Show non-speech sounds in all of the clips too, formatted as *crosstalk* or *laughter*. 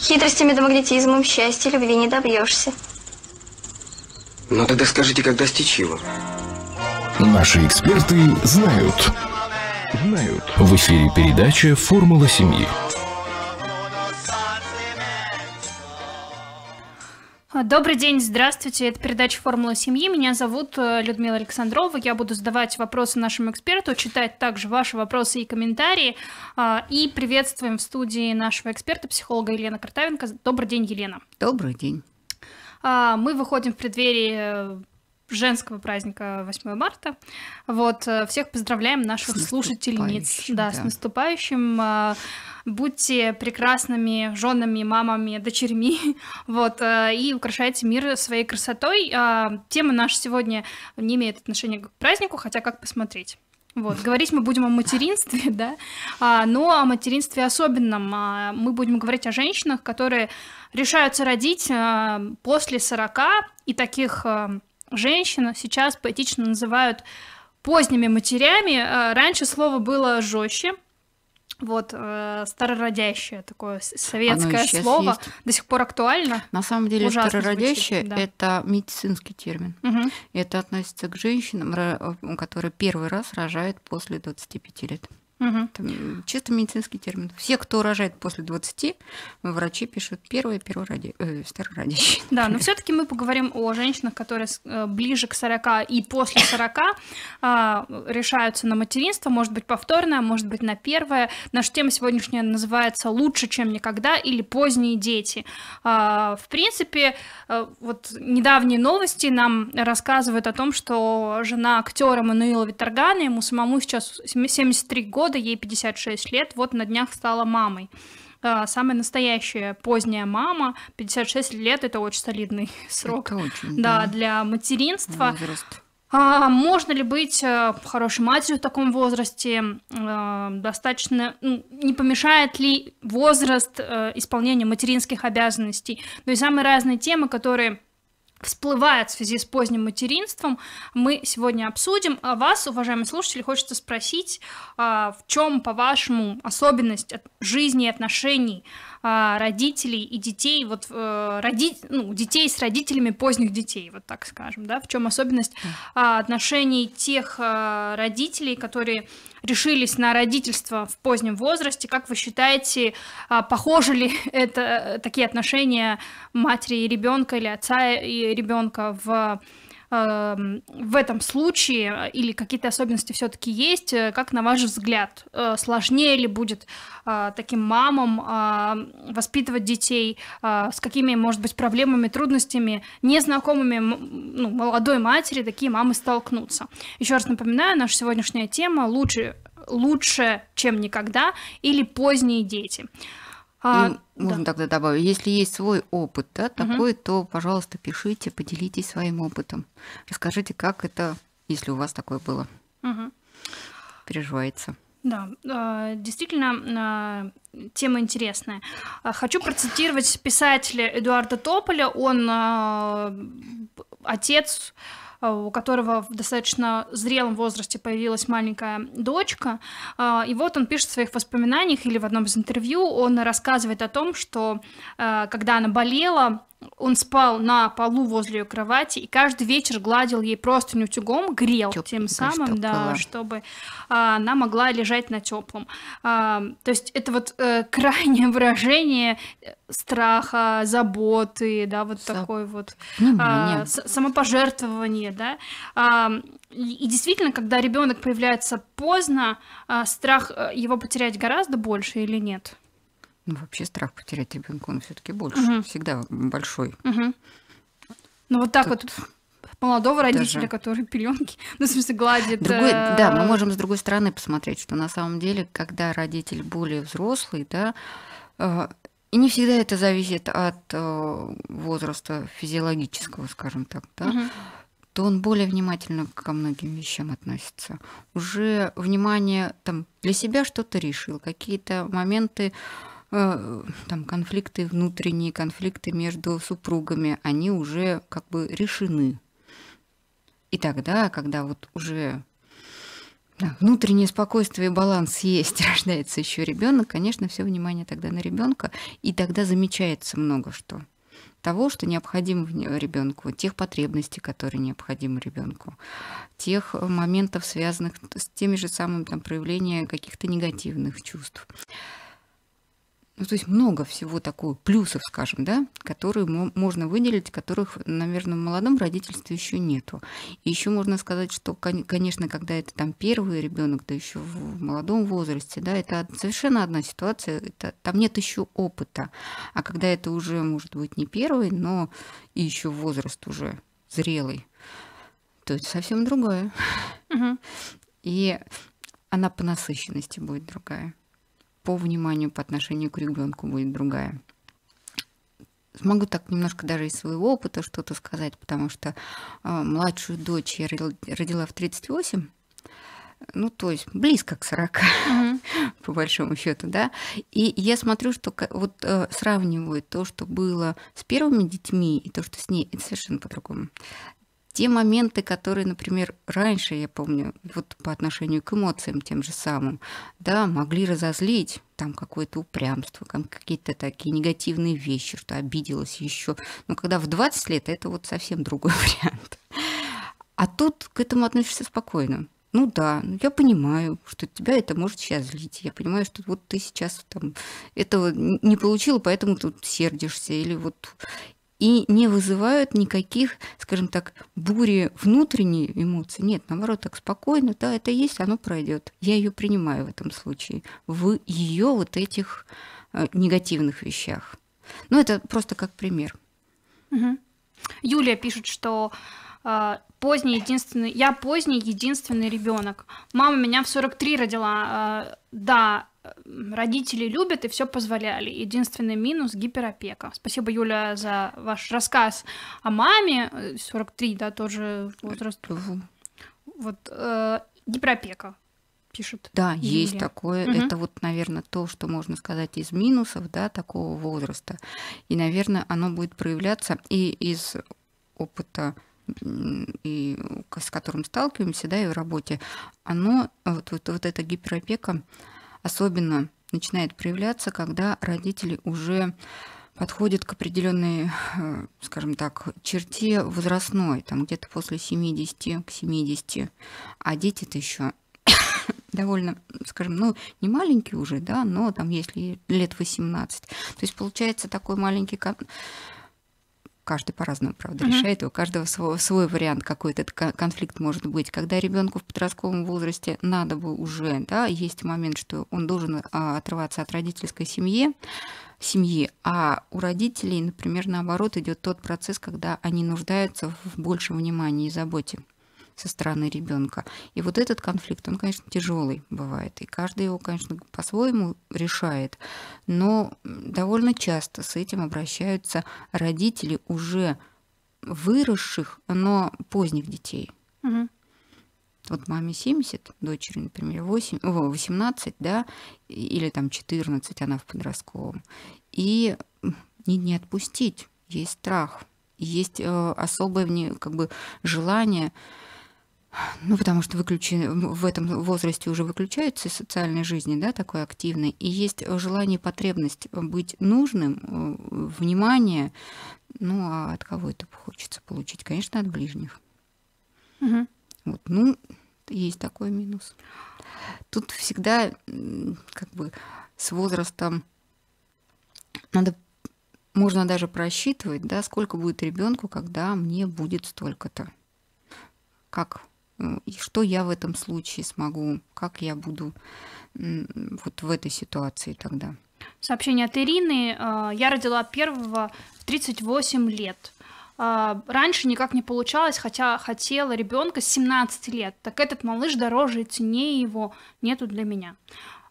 Хитростями да магнетизмом счастья любви не добьешься. Ну тогда скажите, как достичь его? Наши эксперты знают. Знают. В эфире передача «Формула семьи». Добрый день, здравствуйте. Это передача «Формула семьи». Меня зовут э, Людмила Александрова. Я буду задавать вопросы нашему эксперту, читать также ваши вопросы и комментарии. А, и приветствуем в студии нашего эксперта, психолога Елена Картавенко. Добрый день, Елена. Добрый день. А, мы выходим в преддверии э, женского праздника 8 марта. Вот, э, всех поздравляем наших с слушательниц. Да, да, с наступающим. Э, будьте прекрасными женами, мамами, дочерьми. *laughs* Вот, э, и украшайте мир своей красотой. Тема наша сегодня не имеет отношения к празднику, хотя как посмотреть. Вот, *laughs* говорить мы будем о материнстве, *laughs* да, а, но о материнстве особенном. А, мы будем говорить о женщинах, которые решаются родить а, после 40, и таких а, женщину сейчас поэтично называют поздними матерями. Э, раньше слово было жестче. Вот, э, старородящее такое советское слово есть. до сих пор актуально. На самом деле, Ужасно старородящее звучит, да. это медицинский термин. Угу. Это относится к женщинам, э, которые первый раз рожают после 25 лет. Угу. Там, чисто медицинский термин. Все, кто рожает после 20, врачи пишут первые первороди... э, старородящие. Да, но все-таки мы поговорим о женщинах, которые э, ближе к 40 и после 40 э, а, решаются на материнство, может быть, повторное, может быть, на первое. Наша тема сегодняшняя называется «Лучше, чем никогда» или «Поздние дети». Э, в принципе, э, вот недавние новости нам рассказывают о том, что жена актера Мануила Виторгана, ему самому сейчас 73 года, года, ей 56 лет, вот на днях стала мамой а, самая настоящая поздняя мама. 56 лет это очень солидный *laughs* срок. Это очень, да, да, для материнства. Возраст. А можно ли быть э, хорошей матерью в таком возрасте? Э, достаточно ну, не помешает ли возраст э, исполнения материнских обязанностей? Ну и самые разные темы, которые всплывает в связи с поздним материнством, мы сегодня обсудим. А вас, уважаемые слушатели, хочется спросить, а, в чем, по-вашему, особенность жизни и отношений а, родителей и детей, вот э, роди... ну, детей с родителями поздних детей, вот так скажем, да, в чем особенность а, отношений тех э, родителей, которые решились на родительство в позднем возрасте. Как вы считаете, а, похожи ли *laughs* это э, такие отношения матери и ребенка или отца и ребенка в в этом случае или какие-то особенности все-таки есть? Э, как, на ваш взгляд, э, сложнее ли будет а, таким мамам а, воспитывать детей? А, с какими, может быть, проблемами, трудностями, незнакомыми ну, молодой матери такие мамы столкнутся? Еще раз напоминаю, наша сегодняшняя тема «Лучше, лучше чем никогда» или «Поздние дети». А, и можно да. тогда добавить, если есть свой опыт, да, такой, угу. то, пожалуйста, пишите, поделитесь своим опытом. Расскажите, как это, если у вас такое было, угу. переживается. Да, а, действительно, а, тема интересная. А, хочу процитировать писателя Эдуарда Тополя. Он отец а, у которого в достаточно зрелом возрасте появилась маленькая дочка. А, и вот он пишет в своих воспоминаниях или в одном из интервью, он рассказывает о том, что а, когда она болела, он спал на полу возле ее кровати и каждый вечер гладил ей просто утюгом, грел Тепленько, тем самым, чтобы да, чтобы а, она могла лежать на теплом. А, то есть это вот э, *laughs* крайнее выражение э, страха, заботы, да, вот Заб... такой вот а, самопожертвование, да. А, и, и действительно, когда ребенок появляется поздно, а, страх э, его потерять гораздо больше или нет? Ну, вообще страх потерять ребенка, он все-таки больше, угу. всегда большой. Угу. Ну вот так Тут... вот молодого родителя, Даже... который пеленки, *laughs* ну, в смысле, гладит. Другой, э, Да, мы можем с другой стороны посмотреть, что на самом деле, когда родитель более взрослый, да, э, и не всегда это зависит от э, возраста физиологического, скажем так, да, угу. то он более внимательно ко многим вещам относится. Уже внимание там для себя что-то решил, какие-то моменты Э, там конфликты внутренние, конфликты между супругами, они уже как бы решены. И тогда, когда вот уже да, внутреннее спокойствие и баланс есть, *laughs* рождается еще ребенок, конечно, все внимание тогда на ребенка, и тогда замечается много что того, что необходимо ребенку, тех потребностей, которые необходимы ребенку, тех э, моментов, связанных с теми же самыми там, проявлением каких-то негативных чувств. Ну, то есть много всего такого, плюсов, скажем, да, которые можно выделить, которых, наверное, в молодом родительстве еще нету. И еще можно сказать, что, конечно, когда это там первый ребенок, да еще в молодом возрасте, да, это совершенно одна ситуация, это, там нет еще опыта. А когда это уже, может быть, не первый, но и еще возраст уже зрелый, то это совсем другое. И она по насыщенности будет другая по вниманию по отношению к ребенку будет другая. Смогу так немножко даже из своего опыта что-то сказать, потому что э, младшую дочь я родила в 38, ну, то есть близко к 40, mm-hmm. *laughs* по большому счету, да. И я смотрю, что вот э, сравниваю то, что было с первыми детьми, и то, что с ней, это совершенно по-другому те моменты, которые, например, раньше, я помню, вот по отношению к эмоциям тем же самым, да, могли разозлить, там какое-то упрямство, там какие-то такие негативные вещи, что обиделась еще. Но когда в 20 лет, это вот совсем другой *laughs* вариант. А тут к этому относишься спокойно. Ну да, ну я понимаю, что тебя это может сейчас злить. Я понимаю, что вот ты сейчас там этого не получила, поэтому тут сердишься. Или вот и не вызывают никаких, скажем так, бури внутренней эмоций. Нет, наоборот, так спокойно, да, это есть, оно пройдет. Я ее принимаю в этом случае, в ее вот этих э, негативных вещах. Ну, это просто как пример. Угу. Юлия пишет, что э, поздний единственный, я поздний единственный ребенок. Мама меня в 43 родила. А, да, родители любят и все позволяли. Единственный минус – гиперопека. Спасибо, Юля, за ваш рассказ о маме. 43, э, да, тоже возраст. Э, вот, э, гиперопека пишет. Да, Юлия. есть такое. Угу. Это вот, наверное, то, что можно сказать из минусов, да, такого возраста. И, наверное, оно будет проявляться и из опыта и с которым сталкиваемся, да, и в работе, оно, вот, вот, вот эта гиперопека особенно начинает проявляться, когда родители уже подходит к определенной, э, скажем так, черте возрастной, там где-то после 70 к 70, а дети-то еще *coughs* довольно, скажем, ну, не маленькие уже, да, но там если лет 18. То есть получается такой маленький каждый по-разному, правда, угу. решает, и у каждого свой, свой вариант какой этот конфликт может быть. Когда ребенку в подростковом возрасте надо бы уже, да, есть момент, что он должен а, отрываться от родительской семьи, семьи, а у родителей, например, наоборот идет тот процесс, когда они нуждаются в большем внимании и заботе со стороны ребенка. И вот этот конфликт, он, конечно, тяжелый бывает. И каждый его, конечно, по-своему решает. Но довольно часто с этим обращаются родители уже выросших, но поздних детей. Угу. Вот маме 70, дочери, например, 8, 18, да, или там 14, она в подростковом. И не, не отпустить, есть страх, есть э, особое как бы, желание ну, потому что выключи, в этом возрасте уже выключаются из социальной жизни, да, такой активной, и есть желание, потребность быть нужным, э, внимание. Ну, а от кого это хочется получить? Конечно, от ближних. Угу. Вот, ну, есть такой минус. Тут всегда, как бы, с возрастом надо можно даже просчитывать, да, сколько будет ребенку, когда мне будет столько-то. Как и что я в этом случае смогу, как я буду вот в этой ситуации тогда. Сообщение от Ирины. А, я родила первого в 38 лет. А, раньше никак не получалось, хотя хотела ребенка с 17 лет. Так этот малыш дороже и цене его нету для меня.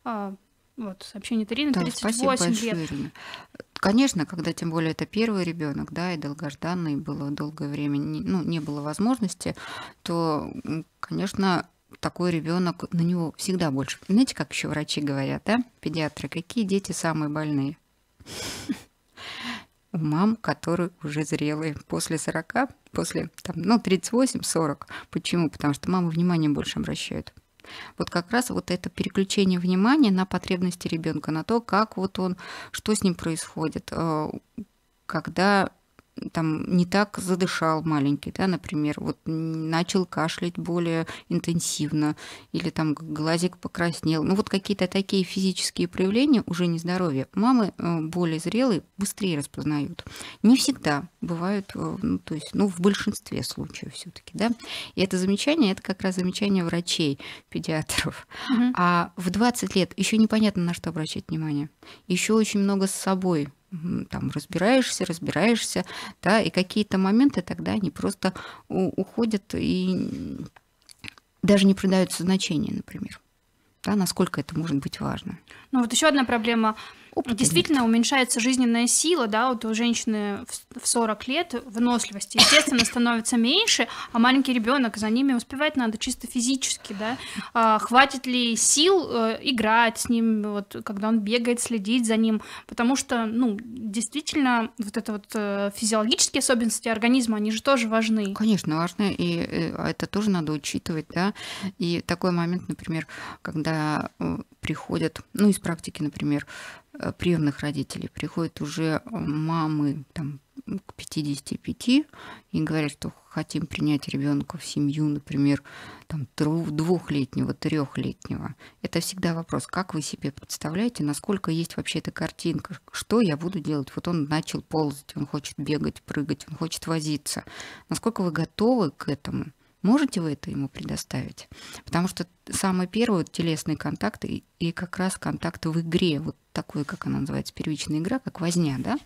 А, вот, сообщение Тарины, да, 38 спасибо большое, лет. Конечно, когда тем более это первый ребенок, да, и долгожданный было долгое время, не, ну, не было возможности, то, конечно, такой ребенок, на него всегда больше. Знаете, как еще врачи говорят, да, педиатры, какие дети самые больные? *laughs* У мам, которые уже зрелые, после 40, после, там, ну, 38-40. Почему? Потому что мамы внимание больше обращают. Вот как раз вот это переключение внимания на потребности ребенка, на то, как вот он, что с ним происходит, э, когда там не так задышал маленький, да, например, вот начал кашлять более интенсивно, или там глазик покраснел. Ну вот какие-то такие физические проявления уже не здоровья. Мамы э, более зрелые быстрее распознают. Не всегда бывают, э, ну, то есть, ну в большинстве случаев все-таки, да. И это замечание, это как раз замечание врачей, педиатров. Угу. А в 20 лет еще непонятно на что обращать внимание. Еще очень много с собой там разбираешься, разбираешься, да, и какие-то моменты тогда они просто уходят и даже не придаются значения, например. Да, насколько это может быть важно. Ну вот еще одна проблема опытом. Ну, действительно, уменьшается жизненная сила, да, вот у женщины в 40 лет выносливости, естественно, становится меньше, а маленький ребенок за ними успевать надо чисто физически, да. А, хватит ли сил э, играть с ним, вот, когда он бегает, следить за ним, потому что, ну, действительно, вот это вот э, физиологические особенности организма, они же тоже важны. Конечно, важны, и э, это тоже надо учитывать, да. И такой момент, например, когда приходят, ну, из практики, например, Э, приемных родителей приходят уже э, мамы там, к 55 и говорят, что хотим принять ребенка в семью, например, там, двухлетнего, трехлетнего. Это всегда вопрос, как вы себе представляете, насколько есть вообще эта картинка, что я буду делать. Вот он начал ползать, он хочет бегать, прыгать, он хочет возиться. Насколько вы готовы к этому? Можете вы это ему предоставить? Потому что самый первый вот, телесный контакт и, и как раз контакт в игре, вот такой, как она называется, первичная игра, как возня, да?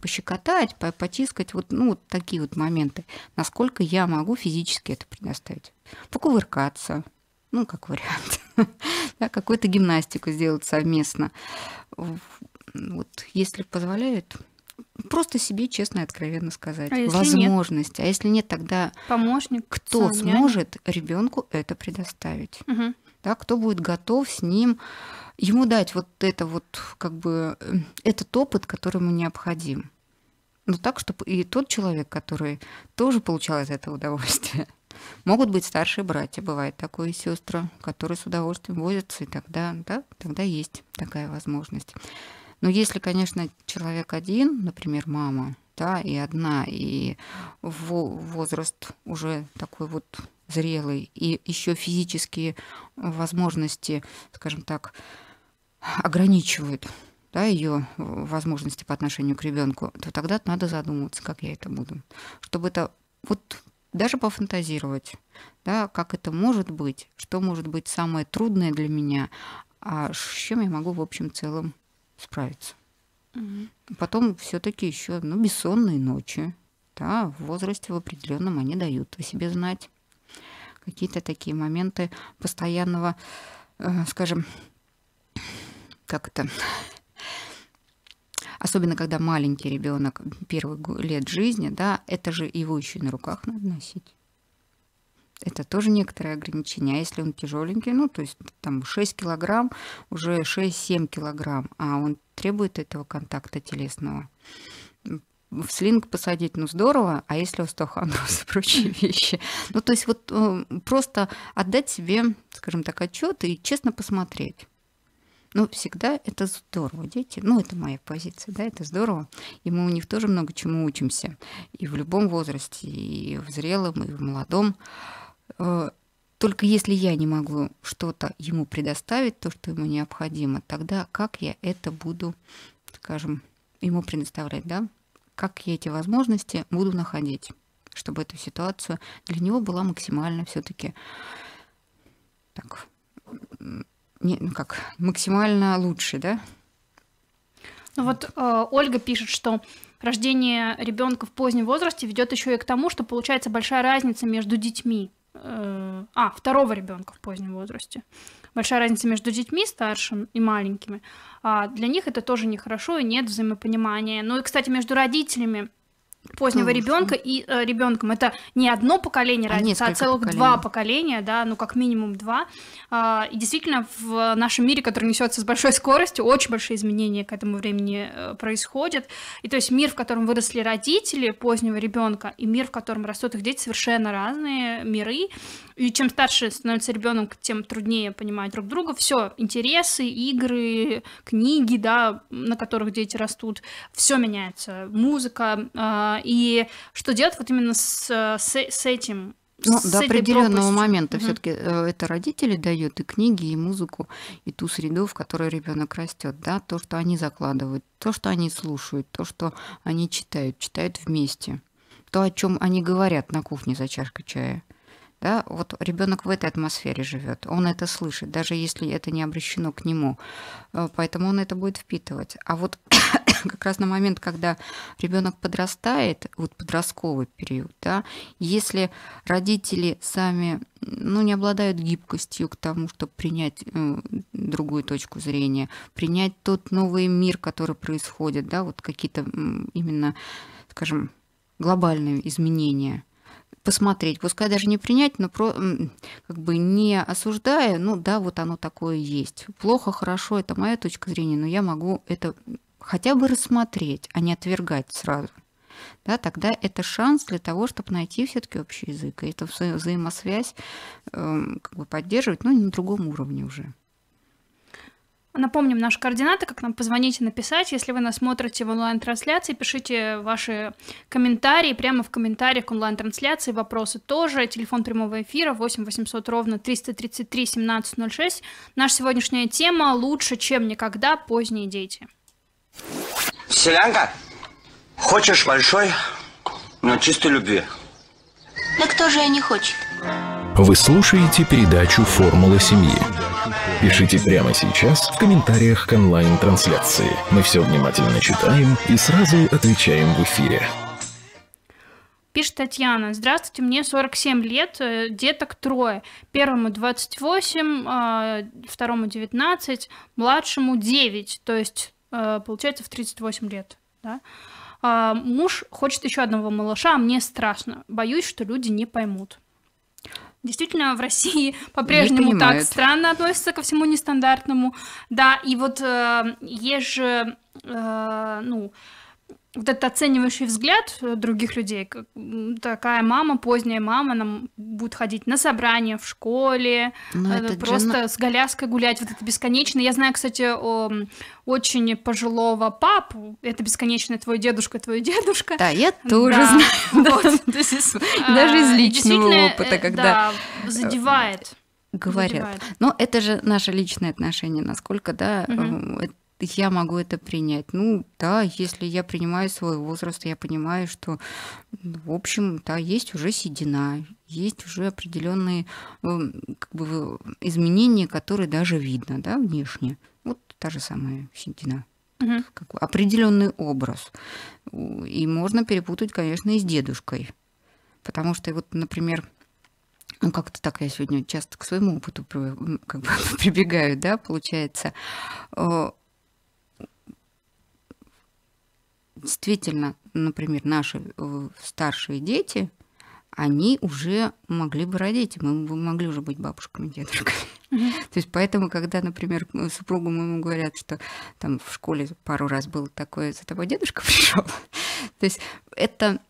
Пощекотать, потискать, вот, ну, вот такие вот моменты. Насколько я могу физически это предоставить? Покувыркаться, ну, как вариант. *laughs* да, какую-то гимнастику сделать совместно. Вот, если позволяет, просто себе честно и откровенно сказать. А возможность. Нет? А если нет, тогда помощник, кто сам, сможет ребенку это предоставить? Угу. Да, кто будет готов с ним ему дать вот это вот как бы э, этот опыт, который ему необходим. Ну так, чтобы и тот человек, который тоже получал из этого удовольствие. *laughs* Могут быть старшие братья, бывает такое и сестры, которые с удовольствием возятся, и тогда, да, тогда есть такая возможность. Но если, конечно, человек один, например, мама, да, и одна, и возраст уже такой вот зрелый, и еще физические возможности, скажем так, ограничивают да, ее возможности по отношению к ребенку, то тогда надо задуматься, как я это буду. Чтобы это вот даже пофантазировать, да, как это может быть, что может быть самое трудное для меня, а с чем я могу в общем целом справиться. Угу. Потом все-таки еще ну, бессонные ночи. Да, в возрасте в определенном они дают о себе знать. Какие-то такие моменты постоянного, э, скажем, как это, особенно когда маленький ребенок первых лет жизни, да, это же его еще и на руках надо носить. Это тоже некоторые ограничения. А если он тяжеленький, ну, то есть там 6 килограмм, уже 6-7 килограмм, а он требует этого контакта телесного. В слинг посадить, ну, здорово, а если остеохондроз и прочие *laughs* вещи? Ну, то есть вот э, просто отдать себе, скажем так, отчет и честно посмотреть. Ну, всегда это здорово, дети. Ну, это моя позиция, да, это здорово. И мы у них тоже много чему учимся. И в любом возрасте, и в зрелом, и в молодом. Э, только если я не могу что-то ему предоставить, то, что ему необходимо, тогда как я это буду, скажем, ему предоставлять, да? Как я эти возможности буду находить, чтобы эту ситуацию для него была максимально все-таки так, не, ну как, максимально лучше, да? Ну вот э, Ольга пишет, что рождение ребенка в позднем возрасте ведет еще и к тому, что получается большая разница между детьми. Э, а, второго ребенка в позднем возрасте. Большая разница между детьми старшим и маленькими. А для них это тоже нехорошо и нет взаимопонимания. Ну и, кстати, между родителями позднего Конечно. ребенка и э, ребенком. Это не одно поколение разница, а, а целых поколений. два поколения, да, ну как минимум два. Э, и действительно в нашем мире, который несется с большой *laughs* скоростью, очень большие изменения к этому времени э, происходят. И то есть мир, в котором выросли родители позднего ребенка, и мир, в котором растут их дети, совершенно разные миры. И чем старше становится ребенок, тем труднее понимать друг друга. Все, интересы, игры, книги, да, на которых дети растут, все меняется. Музыка, э, а, и что делать вот именно с, э, с, э, с этим ну, до определенного пропастью. момента угу. все-таки э, это родители дают и книги, и музыку, и ту среду, в которой ребенок растет, да, то, что они закладывают, то, что они слушают, то, что они читают, читают вместе, то, о чем они говорят на кухне за чашкой чая. Да? Вот ребенок в этой атмосфере живет, он это слышит, даже если это не обращено к нему. Э, поэтому он это будет впитывать. А вот *coughs* как раз на момент, когда ребенок подрастает, вот подростковый период, да, если родители сами ну, не обладают гибкостью к тому, чтобы принять э, другую точку зрения, принять тот новый мир, который происходит, да, вот какие-то именно, скажем, глобальные изменения – посмотреть, пускай даже не принять, но про, как бы не осуждая, ну да, вот оно такое есть. Плохо, хорошо, это моя точка зрения, но я могу это хотя бы рассмотреть, а не отвергать сразу. Да, тогда это шанс для того, чтобы найти все-таки общий язык, и эту вза взаимосвязь э, как бы поддерживать, но ну, на другом уровне уже. Напомним наши координаты, как нам позвонить и написать. Если вы нас смотрите в онлайн-трансляции, пишите ваши комментарии прямо в комментариях к онлайн-трансляции, вопросы тоже. Телефон прямого эфира 8 800 ровно 333 1706. Наша сегодняшняя тема «Лучше, чем никогда. Поздние дети». Селянка, хочешь большой, но чистой любви? Да кто же я не хочет? Вы слушаете передачу «Формула семьи». Пишите прямо сейчас в комментариях к онлайн-трансляции. Мы все внимательно читаем и сразу отвечаем в эфире. Пишет Татьяна. Здравствуйте, мне 47 лет, э, деток трое. Первому 28, а, второму 19, младшему 9, то есть э, получается в 38 лет. Да? А, муж хочет еще одного малыша, а мне страшно. Боюсь, что люди не поймут. Действительно, в России по-прежнему так странно относятся ко всему нестандартному. Да, и вот э, есть же, э, ну, вот этот оценивающий взгляд э, других людей, как, такая мама, поздняя мама, нам будет ходить на собрания в школе, ну, э, просто Джина... с голяской гулять, вот это бесконечно. Я знаю, кстати, о, очень пожилого папу, это бесконечно твой дедушка, твой дедушка. Да, я тоже *laughs* да. знаю. *laughs* Даже из э, личного опыта, когда... задевает говорят. Но это же наши личные отношения, насколько, да, угу я могу это принять. Ну, да, если я принимаю свой возраст, я понимаю, что, ну, в общем, да, есть уже седина, есть уже определенные эм, как бы, изменения, которые даже видно, да, внешне. Вот та же самая седина. Угу. Как бы определенный образ. И можно перепутать, конечно, и с дедушкой. Потому что, вот, например, ну, как-то так я сегодня часто к своему опыту как бы, *laughs* прибегаю, да, получается. Э, действительно, например, наши э, старшие дети, они уже могли бы родить, мы могли уже быть бабушками, дедушками. То есть поэтому, когда, например, супругу моему говорят, что там в школе пару раз было такое, за тобой дедушка *laughs* пришел, то есть это,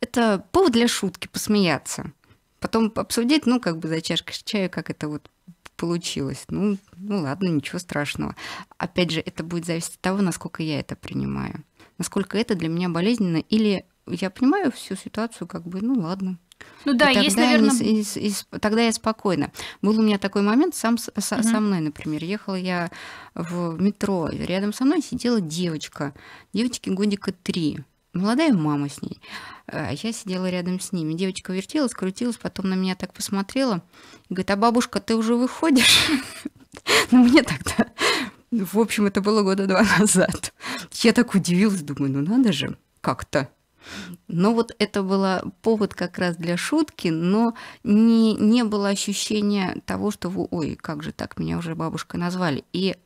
это повод для шутки, посмеяться. Потом обсудить, ну, как бы за чашкой чая, как это вот получилось. Ну, ну ладно, ничего страшного. Опять же, это будет зависеть от того, насколько я это принимаю насколько это для меня болезненно, или я понимаю всю ситуацию, как бы, ну ладно, ну да, и есть, наверное... И, и, и, тогда я спокойно. Был у меня такой момент сам, со, угу. со мной, например. Ехала я в метро, рядом со мной сидела девочка. Девочке годика три. Молодая мама с ней. А, я сидела рядом с ними. Девочка вертелась, крутилась, потом на меня так посмотрела. И говорит, а бабушка, ты уже выходишь? *laughs* Ну, мне тогда в общем, это было года два *laughs* назад. Я так удивилась, думаю, ну надо же, как-то. Но ну вот это был повод как раз для шутки, но не, не было ощущения того, что вы, ой, как же так, меня уже бабушка назвали. И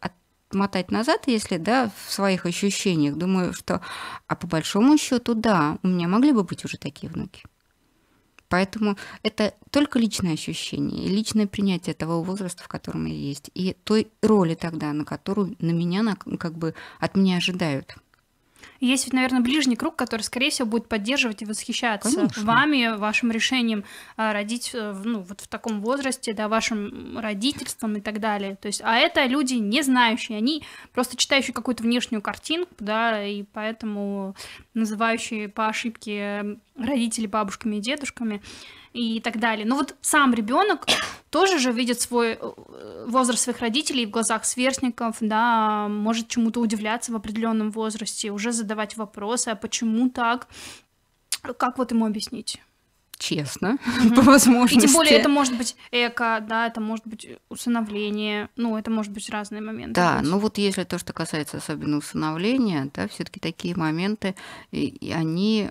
отмотать назад, если, да, в своих ощущениях, думаю, что, а по большому счету, да, у меня могли бы быть уже такие внуки. Поэтому это только личное ощущение, личное принятие того возраста, в котором я есть, и той роли тогда, на которую на меня на, как бы от меня ожидают. Есть ведь, наверное, ближний круг, который, скорее всего, будет поддерживать и восхищаться Конечно. вами, вашим решением а, родить э, ну, вот в таком возрасте, да, вашим родительством и так далее. То есть, а это люди не знающие, они просто читающие какую-то внешнюю картинку, да, и поэтому называющие по ошибке родители бабушками и дедушками и так далее. Но вот сам ребенок тоже же видит свой э, возраст своих родителей в глазах сверстников, да, может чему-то удивляться в определенном возрасте, уже задавать вопросы, а почему так, как вот ему объяснить? честно, mm-hmm. по возможности. И тем более это может быть эко, да, это может быть усыновление, ну, это может быть разные моменты. Да, ну вот если то, что касается особенно усыновления, да, все таки такие моменты, и они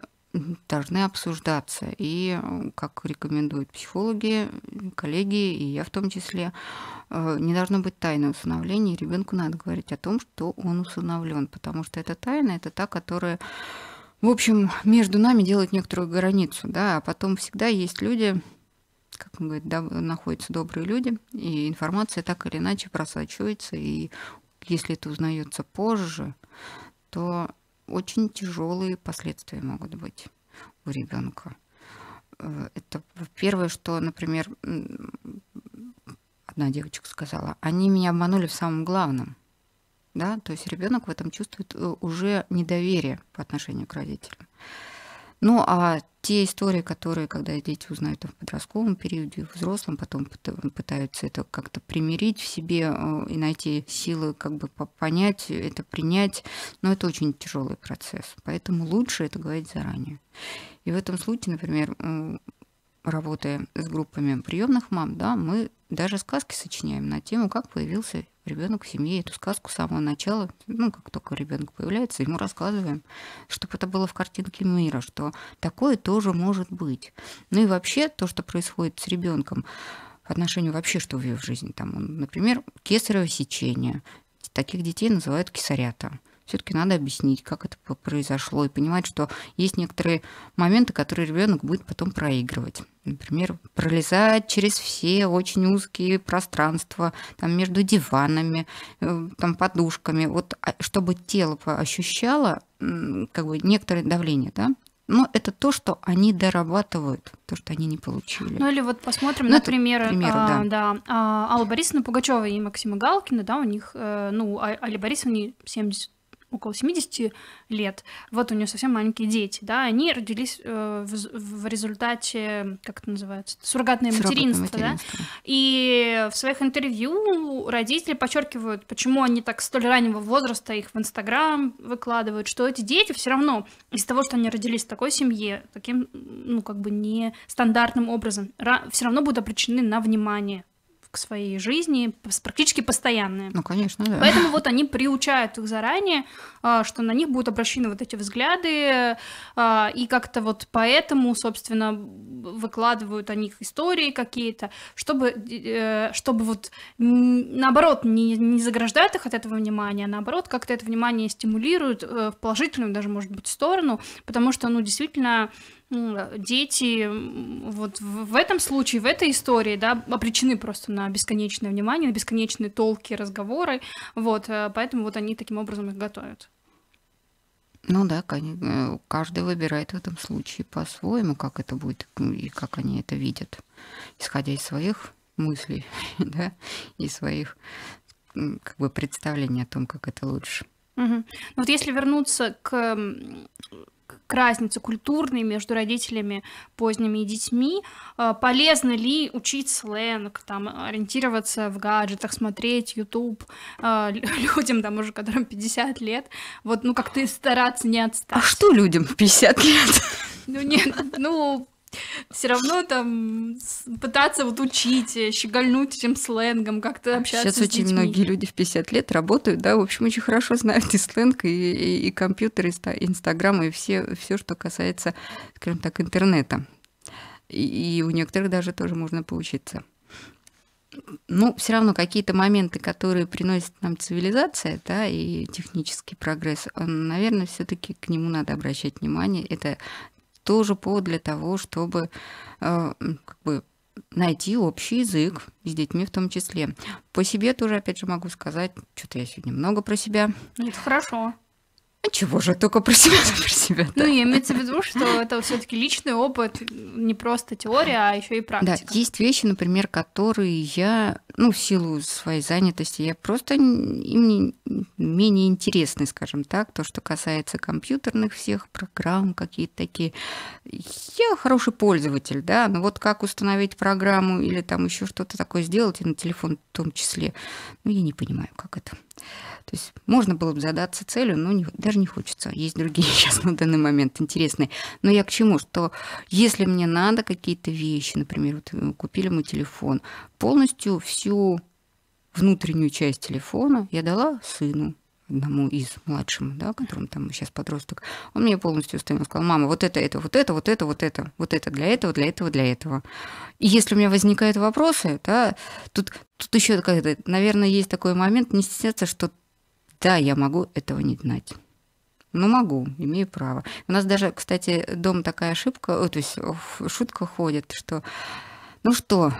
должны обсуждаться. И, э, как рекомендуют психологи, коллеги, и я в том числе, э, не должно быть тайны усыновления. Ребенку надо говорить о том, что он усыновлен, потому что эта тайна это та, которая, в общем, между нами делает некоторую границу. Да? А потом всегда есть люди, как он говорит, да, находятся добрые люди, и информация так или иначе просачивается, и если это узнается позже, то очень тяжелые последствия могут быть у ребенка. Э, это первое, что, например, одна девочка сказала, они меня обманули в самом главном. Да? То есть ребенок в этом чувствует э, уже недоверие по отношению к родителям. Ну, а те истории, которые, когда дети узнают в подростковом периоде, в взрослом, потом пытаются это как-то примирить в себе э, и найти силы, как бы понять, это принять, но это очень тяжелый процесс. Поэтому лучше это говорить заранее. И в этом случае, например, работая с группами приемных мам, да, мы даже сказки сочиняем на тему, как появился ребенок в семье. Эту сказку с самого начала, ну, как только ребенок появляется, ему рассказываем, чтобы это было в картинке мира, что такое тоже может быть. Ну и вообще то, что происходит с ребенком, в отношении вообще, что в ее жизни там, например, кесарево сечение. Таких детей называют кесарята все-таки надо объяснить, как это произошло, и понимать, что есть некоторые моменты, которые ребенок будет потом проигрывать. Например, пролезать через все очень узкие пространства, там между диванами, э, там подушками, вот а, чтобы тело ощущало как бы некоторое давление, да, но это то, что они дорабатывают, то, что они не получили. Ну или вот посмотрим ну, на примеры, а, да. да, а, Алла Борисовна Пугачева и Максима Галкина, да, у них, э, ну, а Алле Борисовне 70 около 70 лет, вот у нее совсем маленькие дети, да, они родились э, в, в результате, как это называется, суррогатное материнство, материнство, да, и в своих интервью родители подчеркивают, почему они так столь раннего возраста их в Инстаграм выкладывают, что эти дети все равно из-за того, что они родились в такой семье, таким, ну, как бы нестандартным образом, все равно будут обречены на внимание, к своей жизни практически постоянные. Ну, конечно, да. Поэтому вот они приучают их заранее, а, что на них будут обращены вот эти взгляды, а, и как-то вот поэтому, собственно, выкладывают о них истории какие-то, чтобы, э, чтобы вот, наоборот, не, не заграждают их от этого внимания, а наоборот, как-то это внимание стимулируют э, в положительную даже, может быть, сторону, потому что, ну, действительно, Э, дети вот в этом случае, в этой истории, да, обречены просто на бесконечное внимание, на бесконечные толки, разговоры, вот, э, поэтому вот они таким образом их готовят. Ну да, э, каждый выбирает в этом случае по-своему, как это будет и как они это видят, исходя из своих мыслей, *laughs* да, и своих как бы представлений о том, как это лучше. Угу. Вот если вернуться к к разнице культурной между родителями поздними и детьми. Э, полезно ли учить сленг, там, ориентироваться в гаджетах, смотреть YouTube э, *laughs* людям, там, уже которым 50 лет, вот, ну, как-то стараться не а отстать. А что людям 50 лет? Ну, нет, ну, все равно там пытаться вот учить, э, щегольнуть этим сленгом, как-то а общаться Сейчас с очень детьми. многие люди в 50 лет работают, да, в общем, очень хорошо знают и сленг, и, и, и компьютер, и Инстаграм, и все, все, что касается, скажем так, интернета. И, и у некоторых даже тоже можно поучиться. Ну, все равно какие-то моменты, которые приносит нам цивилизация, да, и технический прогресс, он, наверное, все-таки к нему надо обращать внимание. Это тоже повод для того, чтобы э, как бы найти общий язык с детьми в том числе. По себе тоже, опять же, могу сказать, что-то я сегодня много про себя. Ну, это хорошо. А чего же только про себя, *laughs* про себя. Ну, да. Ну, я имею в виду, что это все-таки личный опыт, не просто теория, а еще и практика. Да, есть вещи, например, которые я, ну, в силу своей занятости, я просто им менее интересны, скажем так, то, что касается компьютерных всех программ, какие-то такие. Я хороший пользователь, да, но вот как установить программу или там еще что-то такое сделать, и на телефон в том числе, ну, я не понимаю, как это. То есть можно было бы задаться целью, но не, даже не хочется. Есть другие *laughs* сейчас на данный момент интересные. Но я к чему? Что если мне надо какие-то вещи, например, вот э, купили мы телефон, полностью всю внутреннюю часть телефона я дала сыну одному из младшим, да, которому там сейчас подросток, он мне полностью установил, сказал, мама, вот это, это, вот это, вот это, вот это, вот это для этого, для этого, для этого. И если у меня возникают вопросы, да, тут, тут еще, наверное, есть такой момент, не стесняться, что да, я могу этого не знать. Ну, могу, имею право. У нас даже, кстати, дома такая ошибка, то есть шутка ходит, что ну что,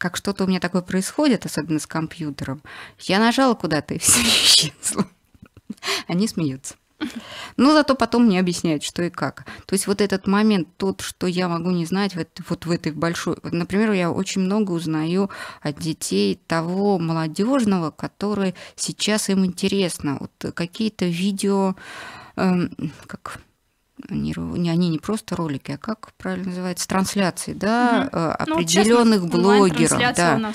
как что-то у меня такое происходит, особенно с компьютером, я нажала куда-то и *laughs* все исчезло. Они смеются. Ну зато потом мне объясняют, что и как. То есть вот этот момент, тот, что я могу не знать вот, вот в этой большой... Например, я очень много узнаю от детей того молодежного, который сейчас им интересно. Вот какие-то видео... Эм, как не, они не просто ролики, а как правильно называется, трансляции, да, угу. определенных э, ну, вот блогеров, да,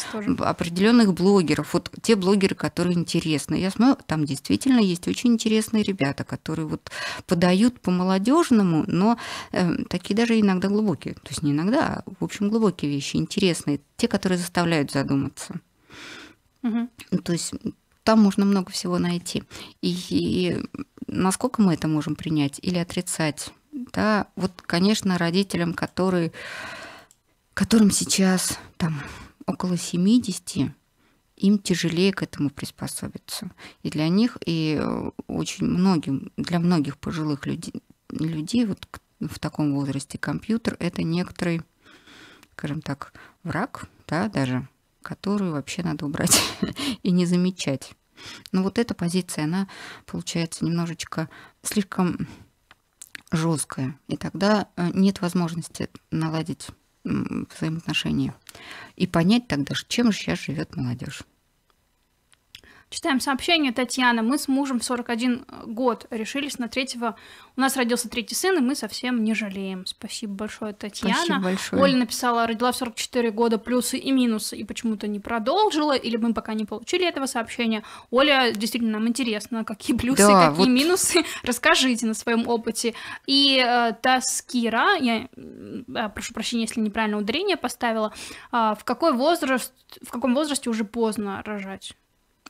определенных блогеров, вот те блогеры, которые интересны. Я смотрю, там действительно есть очень интересные ребята, которые вот подают по молодежному, но э, такие даже иногда глубокие, то есть не иногда, а в общем глубокие вещи, интересные, те, которые заставляют задуматься. Угу. То есть там можно много всего найти. И, и насколько мы это можем принять или отрицать? Да, вот, конечно, родителям, которые, которым сейчас там около 70, им тяжелее к этому приспособиться. И для них, и очень многим, для многих пожилых людей, людей вот в таком возрасте компьютер это некоторый, скажем так, враг, да, даже которую вообще надо убрать *laughs* и не замечать. Но вот эта позиция, она получается немножечко слишком жесткая, и тогда э, нет возможности наладить взаимоотношения и понять тогда, чем же сейчас живет молодежь. Читаем сообщение. Татьяна, мы с мужем в 41 э, год решились на третьего. У нас родился третий сын, и мы совсем не жалеем. Спасибо большое, Татьяна. Спасибо большое. Оля написала, родила в 44 года плюсы и минусы, и почему-то не продолжила, или мы пока не получили этого сообщения. Оля, действительно, нам интересно, какие плюсы, да, какие вот... минусы. *laughs* Расскажите на своем опыте. И э, Таскира, я э, прошу прощения, если неправильно ударение поставила, э, в какой возраст, в каком возрасте уже поздно рожать?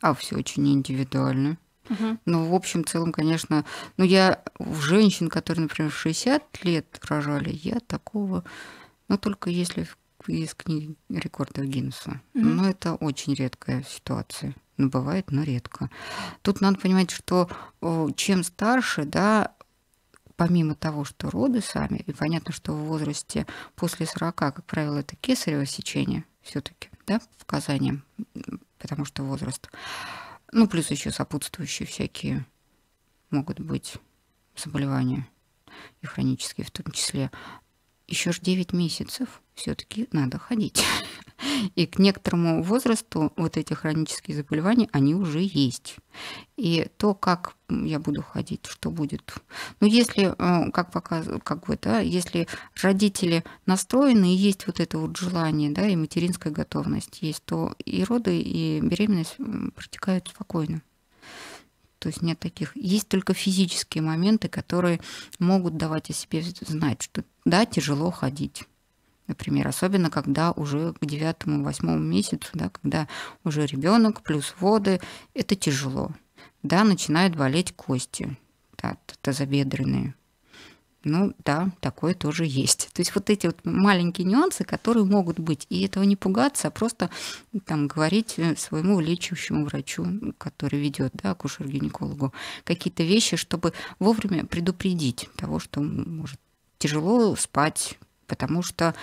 а все очень индивидуально. Угу. Ну, в общем, в целом, конечно, ну, я у женщин, которые, например, в 60 лет рожали, я такого, ну, только если из книги рекордов Гиннесса. Но это очень редкая ситуация. Ну, бывает, но редко. Тут надо понимать, что чем старше, да, помимо того, что роды сами, и понятно, что в возрасте после 40, как правило, это кесарево сечение все-таки, да, показанием потому что возраст. Ну, плюс еще сопутствующие всякие могут быть заболевания и хронические в том числе еще ж 9 месяцев все-таки надо ходить. *laughs* И к некоторому возрасту вот эти хронические заболевания, они уже есть. И то, как я буду ходить, что будет. Ну, если, э, как, показ, как бы, да, если родители настроены, и есть вот это вот желание, да, и материнская готовность есть, то и роды, и беременность протекают спокойно. То есть нет таких. Есть только физические моменты, которые могут давать о себе знать, что да, тяжело ходить. Например, особенно когда уже к девятому, восьмому месяцу, да, когда уже ребенок плюс воды, это тяжело. Да, начинают болеть кости, да, тазобедренные. Ну да, такое тоже есть. То есть вот эти вот маленькие нюансы, которые могут быть, и этого не пугаться, а просто там говорить э, своему лечащему врачу, который ведет, да, акушер-гинекологу, какие-то вещи, чтобы вовремя предупредить того, что может тяжело спать, потому что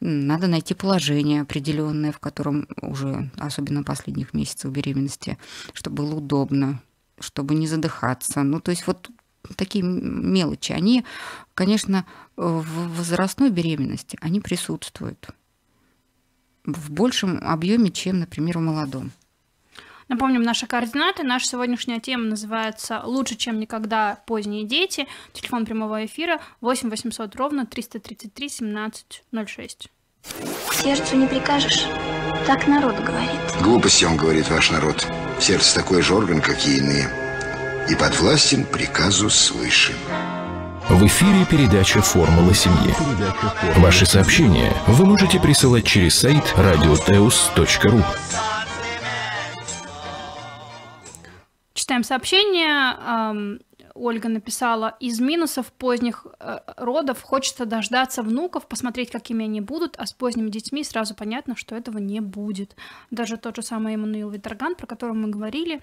надо найти положение определенное, в котором уже, особенно последних месяцев беременности, чтобы было удобно, чтобы не задыхаться. Ну, то есть вот такие мелочи, они, конечно, э, в возрастной беременности они присутствуют в большем объеме, чем, например, в молодом. Напомним наши координаты. Наша сегодняшняя тема называется «Лучше, чем никогда. Поздние дети». Телефон прямого эфира 8 800 ровно 333 1706. Сердцу не прикажешь. Так народ говорит. Глупости он говорит, ваш народ. Сердце такой же орган, как и иные. И подвластен приказу свыше. В эфире передача «Формула семьи». Ваши сообщения вы можете присылать через сайт радиотеус.ру. Читаем сообщение. Ольга написала, из минусов поздних э, родов хочется дождаться внуков, посмотреть, какими они будут, а с поздними детьми сразу понятно, что этого не будет. Даже тот же самый Эммануил Виттерган, про которого мы говорили,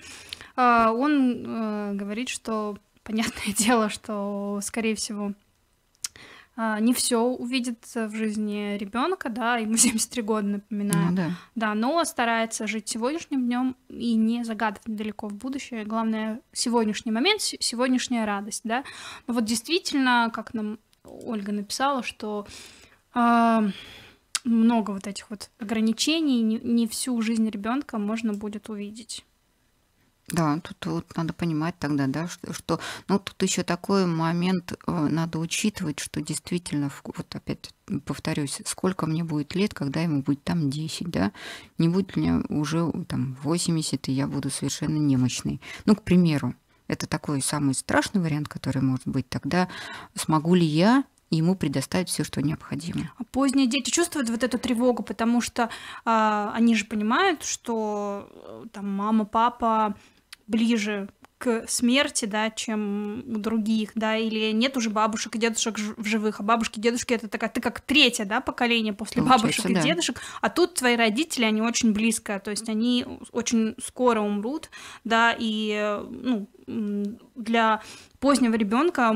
э, он э, говорит, что понятное *laughs* дело, что, скорее всего, а, не все увидит в жизни ребенка, да, ему 73 *laughs* года, напоминаю. Ну, да. да, но старается жить сегодняшним днем и не загадывать далеко в будущее. Главное, сегодняшний момент, сегодняшняя радость, да. Но вот действительно, как нам Ольга написала, что э, много вот этих вот ограничений, не, не всю жизнь ребенка можно будет увидеть. Да, тут вот надо понимать тогда, да, что, что ну тут еще такой момент э, надо учитывать, что действительно, вот опять повторюсь, сколько мне будет лет, когда ему будет там 10, да, не будет мне уже там 80, и я буду совершенно немощной. Ну, к примеру, это такой самый страшный вариант, который может быть. Тогда смогу ли я ему предоставить все, что необходимо. А поздние дети чувствуют вот эту тревогу, потому что э, они же понимают, что э, там мама, папа, ближе к смерти, да, чем у других, да, или нет уже бабушек и дедушек в живых, а бабушки и дедушки это такая, ты как третье, да, поколение после Получается, бабушек да. и дедушек, а тут твои родители, они очень близко, то есть они очень скоро умрут, да, и, ну, для позднего ребенка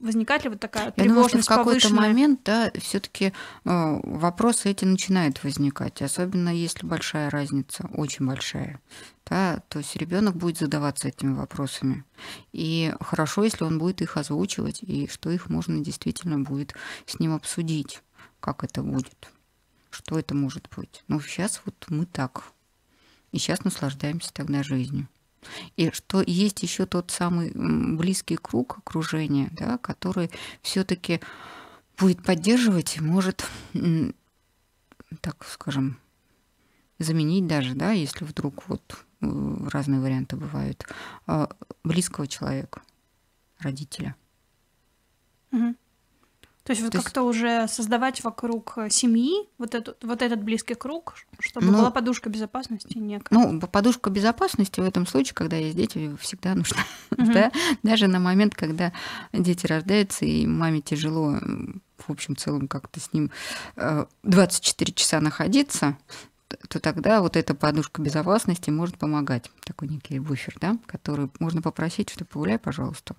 возникает ли вот такая тревожность Я думаю, что в какой-то момент, да, все-таки э, вопросы эти начинают возникать, особенно если большая разница, очень большая. Да, то есть ребенок будет задаваться этими вопросами. И хорошо, если он будет их озвучивать, и что их можно действительно будет с ним обсудить, как это будет, что это может быть. Ну, сейчас вот мы так. И сейчас наслаждаемся тогда жизнью. И что есть еще тот самый близкий круг окружения, да, который все-таки будет поддерживать, может, так скажем, заменить даже, да, если вдруг вот э, разные варианты бывают, а, близкого человека, родителя. Угу. То есть вот как-то есть... уже создавать вокруг э, семьи вот этот, вот этот близкий круг, чтобы ну, была подушка безопасности некая. Ну, подушка безопасности в этом случае, когда есть дети, всегда нужна. Угу. *laughs* да? Даже на момент, когда дети рождаются, и маме тяжело в общем целом как-то с ним 24 э, часа находиться, то тогда вот эта подушка безопасности может помогать. Такой некий буфер, да, который можно попросить, что погуляй, пожалуйста.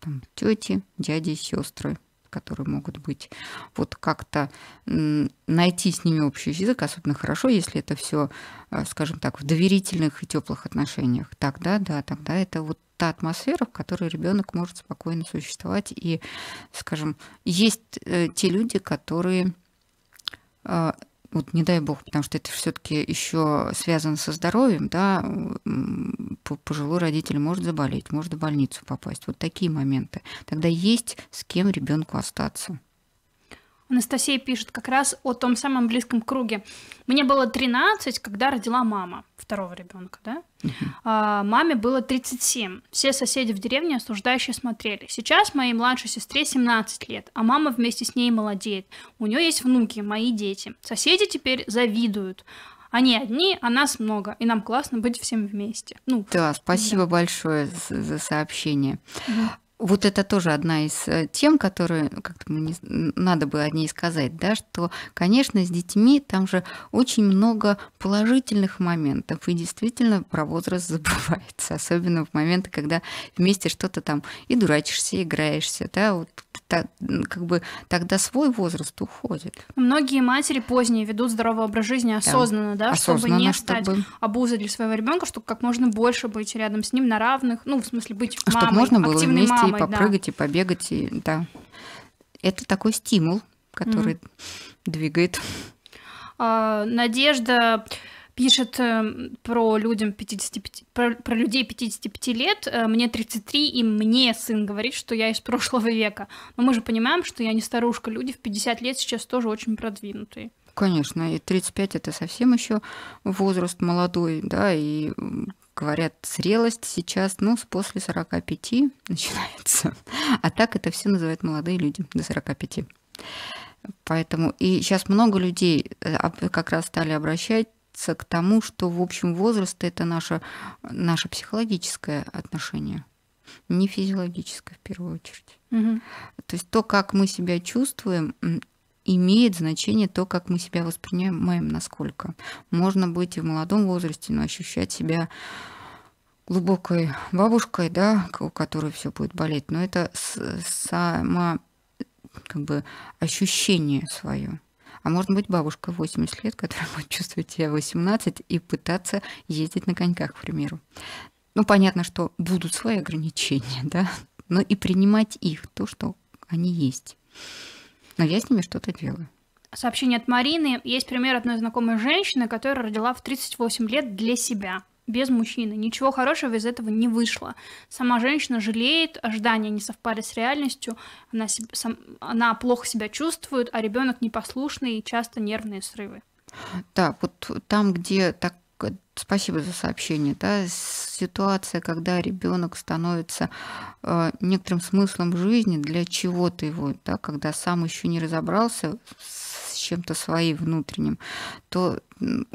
Там тети, дяди, сестры, которые могут быть. Вот как-то найти с ними общий язык, особенно хорошо, если это все, э, скажем так, в доверительных и теплых отношениях. Тогда, да, тогда это вот та атмосфера, в которой ребенок может спокойно существовать. И, скажем, есть э, те люди, которые э, вот не дай бог, потому что это все-таки еще связано со здоровьем, да, пожилой родитель может заболеть, может в больницу попасть. Вот такие моменты. Тогда есть с кем ребенку остаться. Анастасия пишет как раз о том самом близком круге. Мне было 13, когда родила мама второго ребенка, да? А, маме было 37. Все соседи в деревне осуждающие смотрели. Сейчас моей младшей сестре 17 лет, а мама вместе с ней молодеет. У нее есть внуки, мои дети. Соседи теперь завидуют. Они одни, а нас много, и нам классно быть всем вместе. Ну, да, спасибо да. большое за, за сообщение. Угу. Вот это тоже одна из э, тем, которую ну, как-то мне надо бы о ней сказать, да, что, конечно, с детьми там же очень много положительных моментов, и действительно про возраст *laughs* забывается, особенно в моменты, когда вместе что-то там и дурачишься, и играешься, да, вот как бы тогда свой возраст уходит. Многие матери поздние ведут здоровый образ жизни осознанно, да, да осознанно, чтобы не стать обузой для своего ребенка, чтобы как можно больше быть рядом с ним на равных, ну, в смысле быть мамой, Чтобы можно было вместе мамой, и попрыгать, да. и побегать, и, да. Это такой стимул, который mm. двигает. А, надежда пишет э, про, людям 55, про, про людей 55 лет, э, мне 33, и мне сын говорит, что я из прошлого века. Но мы же понимаем, что я не старушка, люди в 50 лет сейчас тоже очень продвинутые. Конечно, и 35 это совсем еще возраст молодой, да, и говорят, зрелость сейчас, ну, с после 45 начинается. А так это все называют молодые люди до 45. Поэтому и сейчас много людей э, как раз стали обращать относиться к тому, что, в общем, возраст — это наше, наше психологическое отношение, не физиологическое в первую очередь. Угу. То есть то, как мы себя чувствуем, имеет значение то, как мы себя воспринимаем, насколько. Можно быть и в молодом возрасте, но ощущать себя глубокой бабушкой, да, у которой все будет болеть, но это сама как бы ощущение свое. А может быть, бабушка 80 лет, которая будет чувствовать себя 18 и пытаться ездить на коньках, к примеру. Ну, понятно, что будут свои ограничения, *laughs* да, но и принимать их, то, что они есть. Но я с ними что-то делаю. Сообщение от Марины. Есть пример одной знакомой женщины, которая родила в 38 лет для себя без мужчины. Ничего хорошего из этого не вышло. Сама женщина жалеет, ожидания не совпали с реальностью, она, себе, сам, она плохо себя чувствует, а ребенок непослушный и часто нервные срывы. Да, вот там, где так спасибо за сообщение, да, ситуация, когда ребенок становится э, некоторым смыслом жизни для чего-то его, да, когда сам еще не разобрался с чем-то своим внутренним, то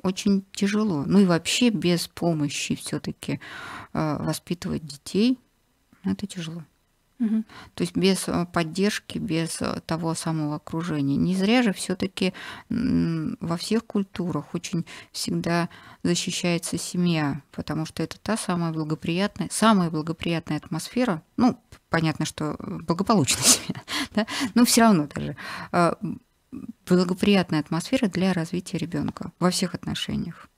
очень тяжело. Ну и вообще без помощи все-таки э, воспитывать детей, ну, это тяжело. Угу. То есть без э, поддержки, без э, того самого окружения. Не зря же все-таки во всех культурах очень всегда защищается семья, потому что это та самая благоприятная, самая благоприятная атмосфера, ну, понятно, что благополучная *laughs* семья, да? но все равно даже благоприятная атмосфера для развития ребенка во всех отношениях.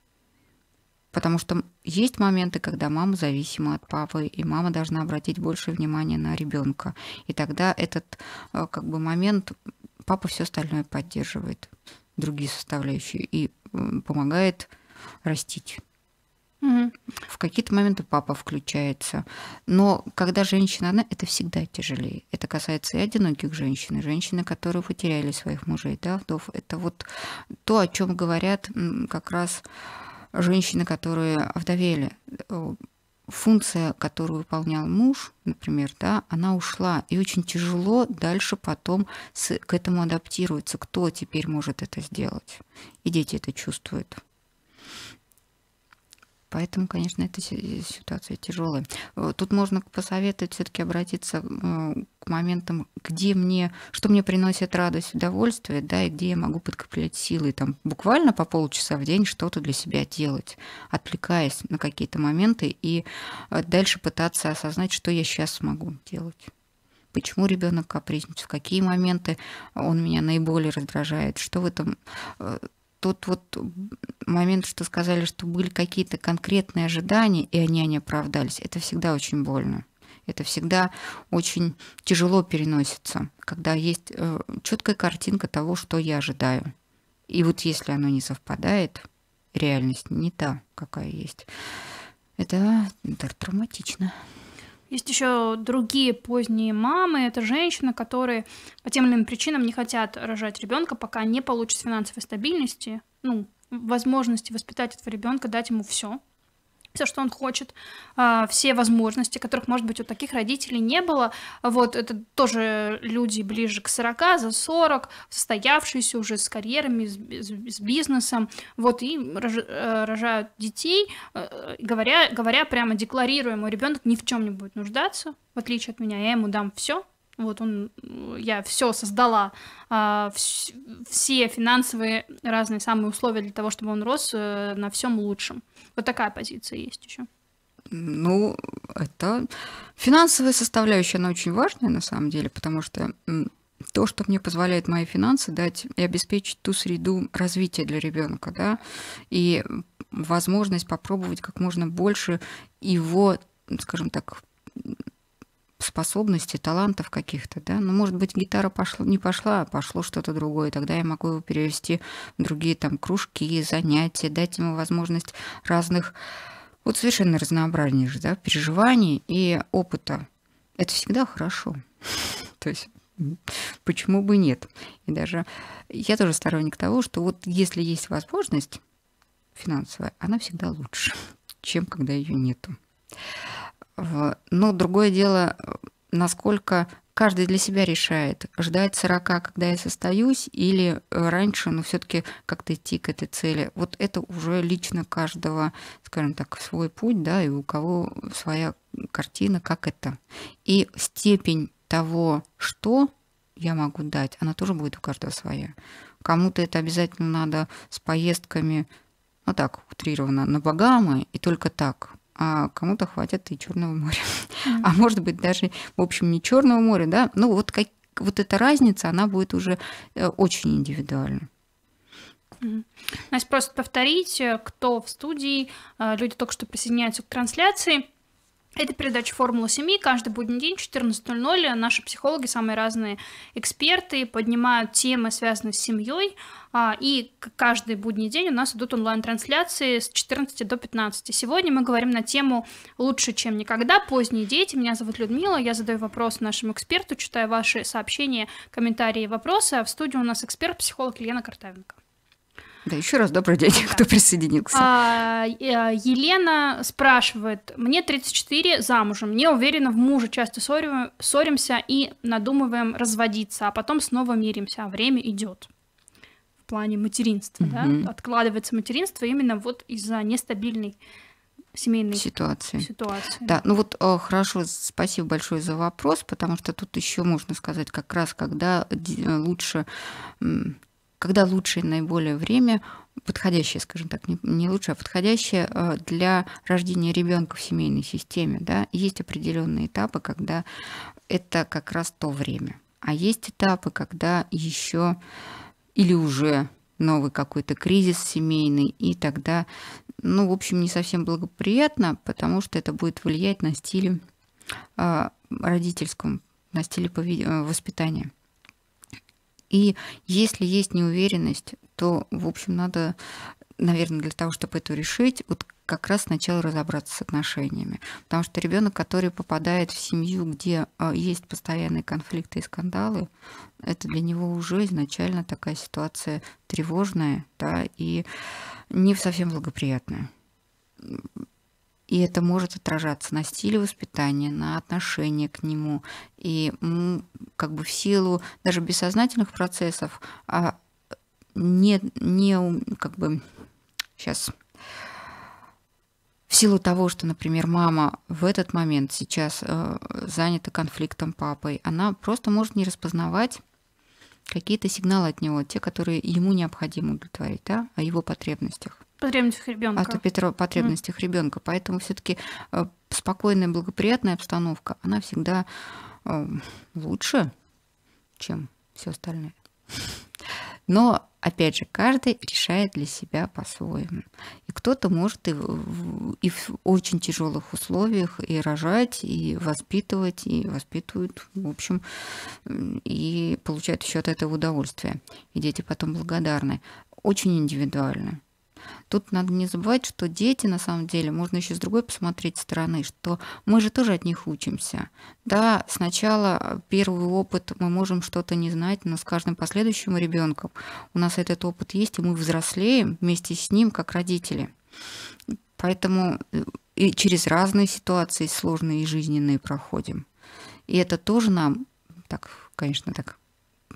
Потому что есть моменты, когда мама зависима от папы, и мама должна обратить больше внимания на ребенка. И тогда этот э, как бы, момент папа все остальное поддерживает, другие составляющие, и э, помогает растить. Угу. В какие-то моменты папа включается. Но когда женщина она, это всегда тяжелее. Это касается и одиноких женщин, и женщины, которые потеряли своих мужей, да, вдов. Это вот то, о чем говорят как раз женщины, которые овдовели. Э, функция, которую выполнял муж, например, да, она ушла, и очень тяжело дальше потом с, к этому адаптироваться. Кто теперь может это сделать? И дети это чувствуют. Поэтому, конечно, эта э, ситуация тяжелая. Э, тут можно посоветовать все-таки обратиться к моментам, где мне, что мне приносит радость, удовольствие, да, и где я могу подкреплять силы, там, буквально по полчаса в день что-то для себя делать, отвлекаясь на какие-то моменты и э, дальше пытаться осознать, что я сейчас смогу делать почему ребенок капризничает, в какие моменты он меня наиболее раздражает, что в этом тот вот момент, что сказали, что были какие-то конкретные ожидания, и они не оправдались, это всегда очень больно. Это всегда очень тяжело переносится, когда есть э, четкая картинка того, что я ожидаю. И вот если оно не совпадает, реальность не та, какая есть, это, это травматично. Есть еще другие поздние мамы, это женщины, которые по тем или иным причинам не хотят рожать ребенка, пока не получат финансовой стабильности, ну, возможности воспитать этого ребенка, дать ему все, все, что он хочет, а, все возможности, которых, может быть, у таких родителей не было. Вот это тоже люди ближе к 40, за 40, состоявшиеся уже с карьерами, с бизнесом, вот и э, рожают детей, э, говоря, говоря прямо, декларируя, мой ребенок ни в чем не будет нуждаться, в отличие от меня, я ему дам все, вот он, э, я все создала, а, все финансовые разные самые условия для того, чтобы он рос э, на всем лучшем. Вот такая позиция есть еще. Ну, это финансовая составляющая, она очень важная на самом деле, потому что то, что мне позволяет мои финансы дать и обеспечить ту среду развития для ребенка, да, и возможность попробовать как можно больше его, скажем так, способностей, талантов каких-то, да, но ну, может быть, гитара пошла, не пошла, а пошло что-то другое, тогда я могу его перевести в другие там кружки, занятия, дать ему возможность разных, вот совершенно разнообразнейших, да, переживаний и опыта. Это всегда хорошо. *laughs* То есть почему бы нет? И даже я тоже сторонник того, что вот если есть возможность финансовая, она всегда лучше, *laughs* чем когда ее нету. Но другое дело, насколько каждый для себя решает, ждать 40, когда я состоюсь, или э, раньше, но ну, все-таки как-то идти к этой цели. Вот это уже лично каждого, скажем так, свой путь, да, и у кого своя картина, как это. И степень того, что я могу дать, она тоже будет у каждого своя. Кому-то это обязательно надо с поездками, ну так, утрированно, на Багамы, и только так а кому-то хватит и Черного моря. Mm-hmm. А может быть, даже, в общем, не Черного моря, да, ну вот, как, вот эта разница, она будет уже э, очень индивидуальна. Настя, просто повторить, э, кто в студии, э, люди только что присоединяются к трансляции – это передача «Формула семьи». Каждый будний день в 14.00 наши психологи, самые разные эксперты поднимают темы, связанные с семьей. А, и каждый будний день у нас идут онлайн-трансляции с 14 до 15. Сегодня мы говорим на тему «Лучше, чем никогда. Поздние дети». Меня зовут Людмила, я задаю вопрос нашему эксперту, читаю ваши сообщения, комментарии и вопросы. А в студии у нас эксперт-психолог Елена Картавенко. Да, еще раз добрый день, ну *laughs* кто присоединился. А, а, Елена спрашивает, мне 34, замужем, не уверена в муже, часто ссоримся и надумываем разводиться, а потом снова миримся, а время идет. В плане материнства, да, откладывается материнство именно вот из-за нестабильной семейной ситуации. ситуации. Да, ну вот э, хорошо, спасибо большое за вопрос, потому что тут еще можно сказать как раз, когда э, лучше когда лучшее наиболее время, подходящее, скажем так, не, не лучшее, а подходящее э, для рождения ребенка в семейной системе. Да? Есть определенные этапы, когда это как раз то время. А есть этапы, когда еще или уже новый какой-то кризис семейный, и тогда, ну, в общем, не совсем благоприятно, потому что это будет влиять на стиль э, родительском, на стиле поведения, э, воспитания. И если есть неуверенность, то, в общем, надо, наверное, для того, чтобы это решить, вот как раз сначала разобраться с отношениями. Потому что ребенок, который попадает в семью, где а, есть постоянные конфликты и скандалы, это для него уже изначально такая ситуация тревожная да, и не совсем благоприятная. И это может отражаться на стиле воспитания, на отношении к нему. И как бы в силу даже бессознательных процессов а не, не как бы сейчас в силу того, что, например, мама в этот момент сейчас э, занята конфликтом папой, она просто может не распознавать какие-то сигналы от него, те, которые ему необходимо удовлетворить, да, о его потребностях потребностях ребенка. О Петро, потребностях mm. ребенка. Поэтому все-таки э, спокойная, благоприятная обстановка, она всегда э, лучше, чем все остальное. Но, опять же, каждый решает для себя по-своему. И кто-то может и в, и в очень тяжелых условиях и рожать, и воспитывать, и воспитывают, в общем, и получают еще от этого удовольствие. И дети потом благодарны. Очень индивидуально. Тут надо не забывать, что дети, на самом деле, можно еще с другой посмотреть стороны, что мы же тоже от них учимся. Да, сначала первый опыт мы можем что-то не знать, но с каждым последующим ребенком у нас этот опыт есть, и мы взрослеем вместе с ним, как родители. Поэтому э, и через разные ситуации сложные и жизненные проходим. И это тоже нам, так, конечно, так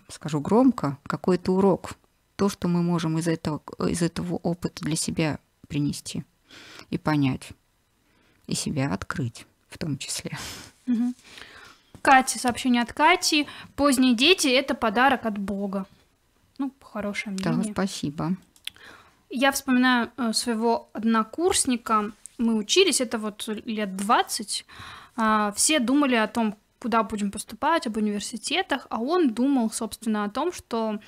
скажу громко, какой-то урок – то, что мы можем из этого, из этого опыта для себя принести и понять, и себя открыть в том числе. Угу. Катя, сообщение от Кати. Поздние дети – это подарок от Бога. Ну, хорошее мнение. Да, спасибо. Я вспоминаю э, своего однокурсника. Мы учились, это вот лет 20. А, все думали о том, куда будем поступать, об университетах, а он думал, собственно, о том, что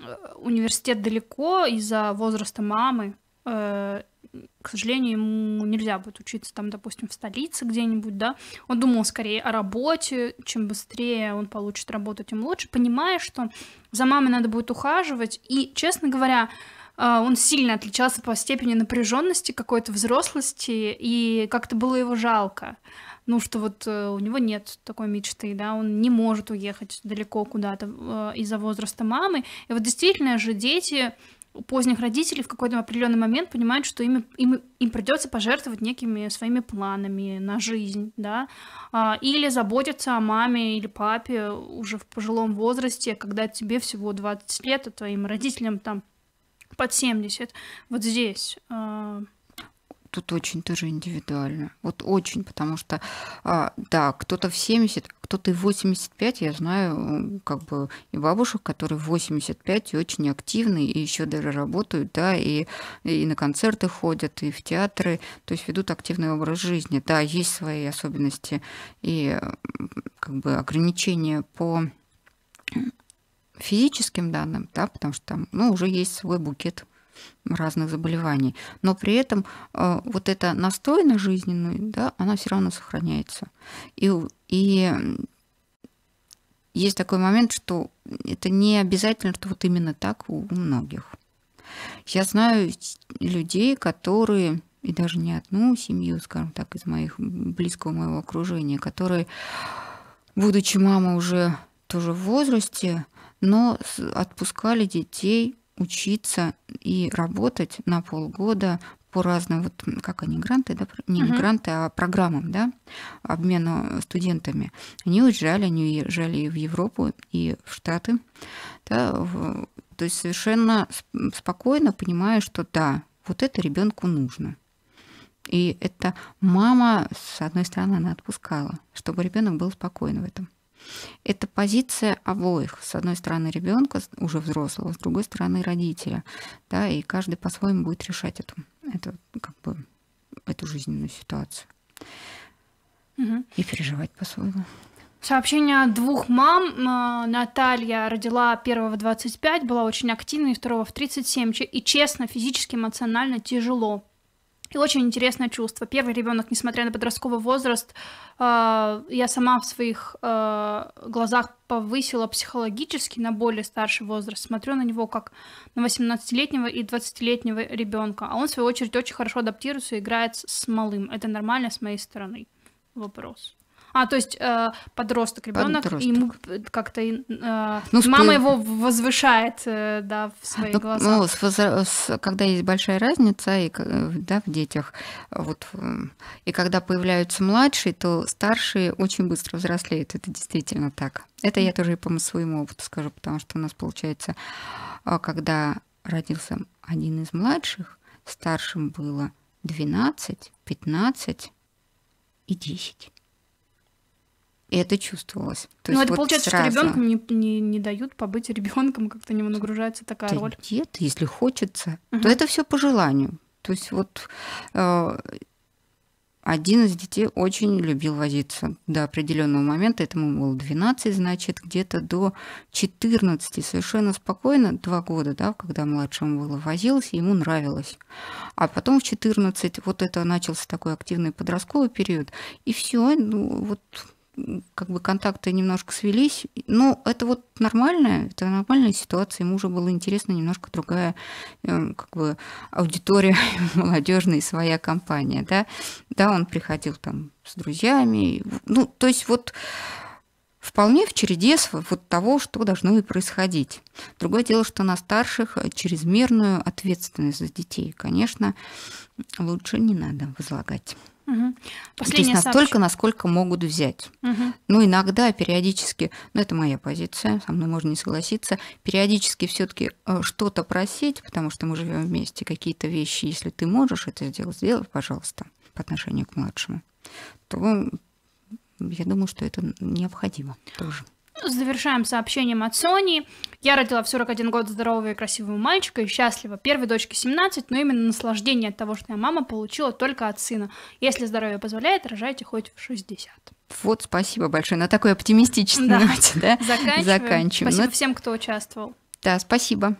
Э, университет далеко из-за возраста мамы. Э, к сожалению, ему нельзя будет учиться там, допустим, в столице где-нибудь, да. Он думал скорее о работе, чем быстрее он получит работу, тем лучше, понимая, что за мамой надо будет ухаживать. И, честно говоря, а, он сильно отличался по степени напряженности, какой-то взрослости, и как-то было его жалко. Ну, что вот э, у него нет такой мечты, да, он не может уехать далеко куда-то э, из-за возраста мамы. И вот действительно же дети у поздних родителей в какой-то определенный момент понимают, что им, им, им придется пожертвовать некими своими планами на жизнь, да, а, или заботиться о маме или папе уже в пожилом возрасте, когда тебе всего 20 лет, а твоим родителям там под 70, вот здесь. А, Тут очень тоже индивидуально. Вот очень, потому что, а, да, кто-то в 70, кто-то и 85, я знаю, как бы и бабушек, которые в 85 и очень активны, и еще даже работают, да, и, и на концерты ходят, и в театры, то есть ведут активный образ жизни. Да, есть свои особенности и как бы ограничения по физическим данным, да, потому что там ну, уже есть свой букет разных заболеваний. Но при этом э, вот эта настрой на жизненную, да, она все равно сохраняется. И, и есть такой момент, что это не обязательно, что вот именно так у, у многих. Я знаю людей, которые, и даже не одну семью, скажем так, из моих близкого моего окружения, которые, будучи мама уже тоже в возрасте, но отпускали детей учиться и работать на полгода по разным, вот как они, гранты, да, не uh-huh. гранты, а программам, да, обмену студентами. Они уезжали, они уезжали и в Европу, и в Штаты, да, в, то есть совершенно спокойно понимая, что да, вот это ребенку нужно. И это мама, с одной стороны, она отпускала, чтобы ребенок был спокоен в этом. Это позиция обоих. С одной стороны ребенка, уже взрослого, с другой стороны родителя. Да, и каждый по-своему будет решать эту, эту, как бы, эту жизненную ситуацию. Угу. И переживать по-своему. Сообщение от двух мам. Наталья родила первого в 25, была очень активной, второго в 37. И честно, физически, эмоционально тяжело. И очень интересное чувство. Первый ребенок, несмотря на подростковый возраст, э, я сама в своих э, глазах повысила психологически на более старший возраст. Смотрю на него как на 18-летнего и 20-летнего ребенка. А он, в свою очередь, очень хорошо адаптируется и играет с малым. Это нормально с моей стороны. Вопрос. А, то есть э, подросток ребенок, подросток. ему как-то э, ну, мама его возвышает, э, да, в своих ну, глазах. Ну, с, с, когда есть большая разница и, э, да, в детях, вот, э, и когда появляются младшие, то старшие очень быстро взрослеют. Это действительно так. Это я тоже и по своему опыту скажу, потому что у нас получается, а, когда родился один из младших, старшим было 12, 15 и 10. И это чувствовалось. То ну, это вот получается, сразу... что ребенком не, не, не дают побыть ребенком, как-то не нагружается такая да роль. Нет, если хочется, угу. то это все по желанию. То есть вот э, один из детей очень любил возиться до определенного момента, этому было 12, значит, где-то до 14, совершенно спокойно, два года, да, когда младшему было, возился, ему нравилось. А потом в 14 вот это начался такой активный подростковый период, и все, ну вот как бы контакты немножко свелись. Ну, это вот нормальная, это нормальная ситуация. Ему уже было интересно немножко другая э, как бы аудитория *laughs* молодежная своя компания, да. Да, он приходил там с друзьями. Ну, то есть вот вполне в череде вот того, что должно и происходить. Другое дело, что на старших э, чрезмерную ответственность за детей, конечно, лучше не надо возлагать. Угу. То есть настолько, насколько могут взять. Угу. Ну, иногда периодически, ну, это моя позиция, со мной можно не согласиться, периодически все-таки э, что-то просить, потому что мы живем вместе, какие-то вещи, если ты можешь это сделать, сделай, пожалуйста, по отношению к младшему, то я думаю, что это необходимо тоже. Завершаем сообщением от Сони. Я родила в 41 год здорового и красивого мальчика и счастлива. Первой дочке 17, но именно наслаждение от того, что я мама, получила только от сына. Если здоровье позволяет, рожайте хоть в 60. Вот, спасибо большое. На такой оптимистичной *laughs* да. ноте, да? Заканчиваем. Заканчиваем. Спасибо Но... Ну, всем, кто участвовал. Да, спасибо.